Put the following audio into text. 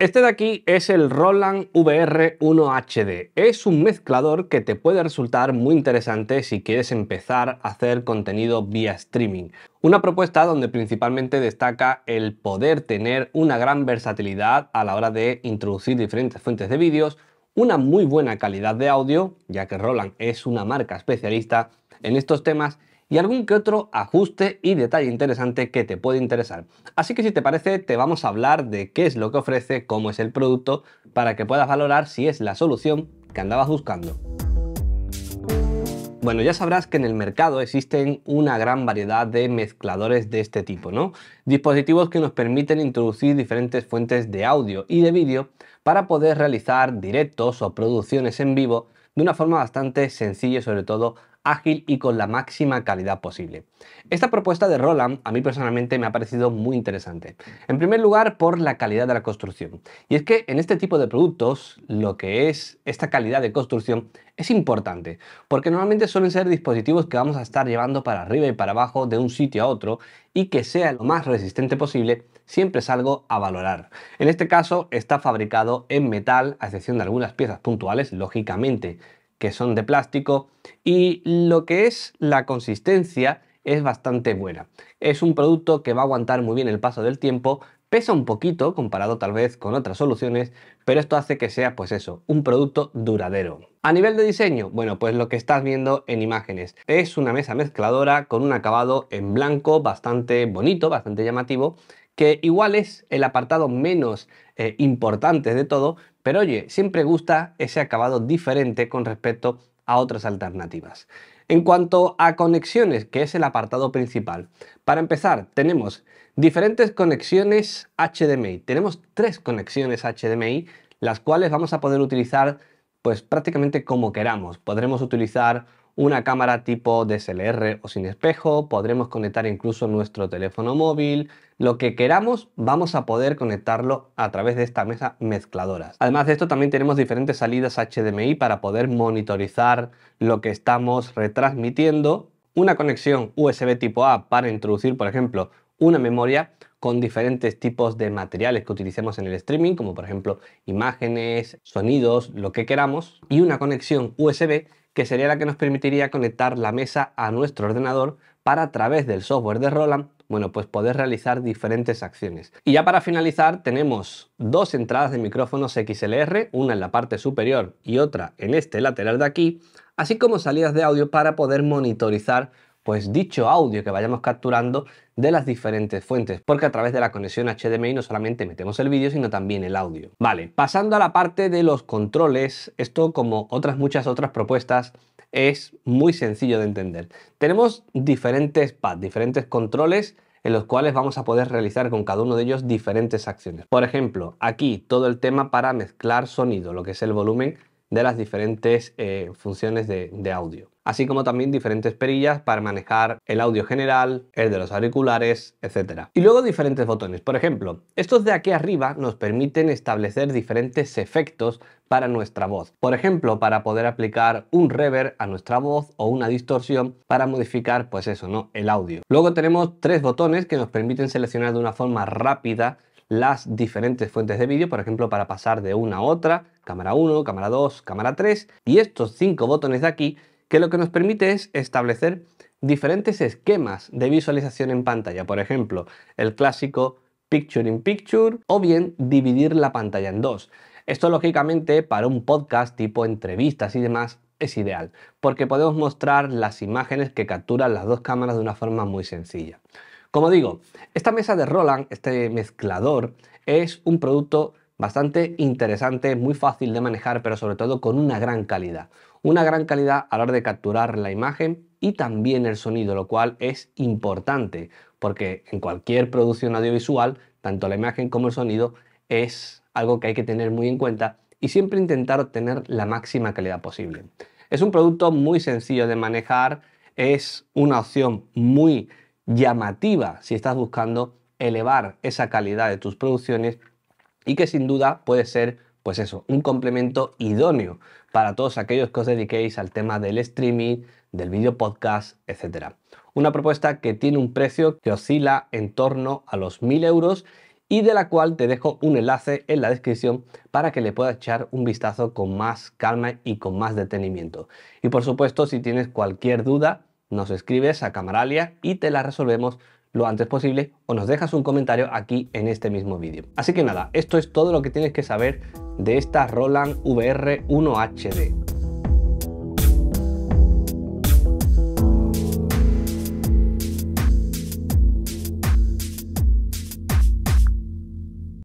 Este de aquí es el Roland VR1HD. Es un mezclador que te puede resultar muy interesante si quieres empezar a hacer contenido vía streaming. Una propuesta donde principalmente destaca el poder tener una gran versatilidad a la hora de introducir diferentes fuentes de vídeos, una muy buena calidad de audio, ya que Roland es una marca especialista en estos temas, y algún que otro ajuste y detalle interesante que te puede interesar. Así que si te parece, te vamos a hablar de qué es lo que ofrece, cómo es el producto, para que puedas valorar si es la solución que andabas buscando. Bueno, ya sabrás que en el mercado existen una gran variedad de mezcladores de este tipo, ¿no? Dispositivos que nos permiten introducir diferentes fuentes de audio y de vídeo para poder realizar directos o producciones en vivo de una forma bastante sencilla y sobre todo ágil y con la máxima calidad posible. Esta propuesta de Roland a mí personalmente me ha parecido muy interesante. En primer lugar, por la calidad de la construcción. Y es que en este tipo de productos, lo que es esta calidad de construcción es importante, porque normalmente suelen ser dispositivos que vamos a estar llevando para arriba y para abajo de un sitio a otro y que sea lo más resistente posible siempre es algo a valorar. En este caso está fabricado en metal, a excepción de algunas piezas puntuales, lógicamente que son de plástico y lo que es la consistencia es bastante buena. Es un producto que va a aguantar muy bien el paso del tiempo, pesa un poquito comparado tal vez con otras soluciones, pero esto hace que sea pues eso, un producto duradero. A nivel de diseño, bueno pues lo que estás viendo en imágenes es una mesa mezcladora con un acabado en blanco bastante bonito, bastante llamativo que igual es el apartado menos eh, importante de todo, pero oye, siempre gusta ese acabado diferente con respecto a otras alternativas. En cuanto a conexiones, que es el apartado principal, para empezar tenemos diferentes conexiones HDMI. Tenemos tres conexiones HDMI, las cuales vamos a poder utilizar pues prácticamente como queramos. Podremos utilizar una cámara tipo DSLR o sin espejo, podremos conectar incluso nuestro teléfono móvil, lo que queramos vamos a poder conectarlo a través de esta mesa mezcladora. Además de esto también tenemos diferentes salidas HDMI para poder monitorizar lo que estamos retransmitiendo, una conexión USB tipo A para introducir por ejemplo una memoria con diferentes tipos de materiales que utilicemos en el streaming, como por ejemplo imágenes, sonidos, lo que queramos, y una conexión USB que sería la que nos permitiría conectar la mesa a nuestro ordenador para a través del software de Roland bueno, pues poder realizar diferentes acciones. Y ya para finalizar tenemos dos entradas de micrófonos XLR, una en la parte superior y otra en este lateral de aquí, así como salidas de audio para poder monitorizar pues dicho audio que vayamos capturando de las diferentes fuentes, porque a través de la conexión HDMI no solamente metemos el vídeo, sino también el audio. Vale, pasando a la parte de los controles, esto como otras muchas otras propuestas es muy sencillo de entender. Tenemos diferentes pads, diferentes controles en los cuales vamos a poder realizar con cada uno de ellos diferentes acciones. Por ejemplo, aquí todo el tema para mezclar sonido, lo que es el volumen de las diferentes eh, funciones de audio así como también diferentes perillas para manejar el audio general, el de los auriculares, etc. Y luego diferentes botones. Por ejemplo, estos de aquí arriba nos permiten establecer diferentes efectos para nuestra voz. Por ejemplo, para poder aplicar un reverb a nuestra voz o una distorsión para modificar, pues eso, ¿no? El audio. Luego tenemos tres botones que nos permiten seleccionar de una forma rápida las diferentes fuentes de vídeo, por ejemplo, para pasar de una a otra, cámara 1, cámara 2, cámara 3, y estos cinco botones de aquí que lo que nos permite es establecer diferentes esquemas de visualización en pantalla, por ejemplo, el clásico Picture in Picture o bien dividir la pantalla en dos. Esto lógicamente para un podcast tipo entrevistas y demás es ideal, porque podemos mostrar las imágenes que capturan las dos cámaras de una forma muy sencilla. Como digo, esta mesa de Roland, este mezclador, es un producto Bastante interesante, muy fácil de manejar, pero sobre todo con una gran calidad. Una gran calidad a la hora de capturar la imagen y también el sonido, lo cual es importante, porque en cualquier producción audiovisual, tanto la imagen como el sonido es algo que hay que tener muy en cuenta y siempre intentar tener la máxima calidad posible. Es un producto muy sencillo de manejar, es una opción muy llamativa si estás buscando elevar esa calidad de tus producciones y que sin duda puede ser, pues eso, un complemento idóneo para todos aquellos que os dediquéis al tema del streaming, del video podcast, etc. Una propuesta que tiene un precio que oscila en torno a los 1000 euros y de la cual te dejo un enlace en la descripción para que le puedas echar un vistazo con más calma y con más detenimiento. Y por supuesto, si tienes cualquier duda, nos escribes a Camaralia y te la resolvemos lo antes posible o nos dejas un comentario aquí en este mismo vídeo. Así que nada, esto es todo lo que tienes que saber de esta Roland VR 1HD.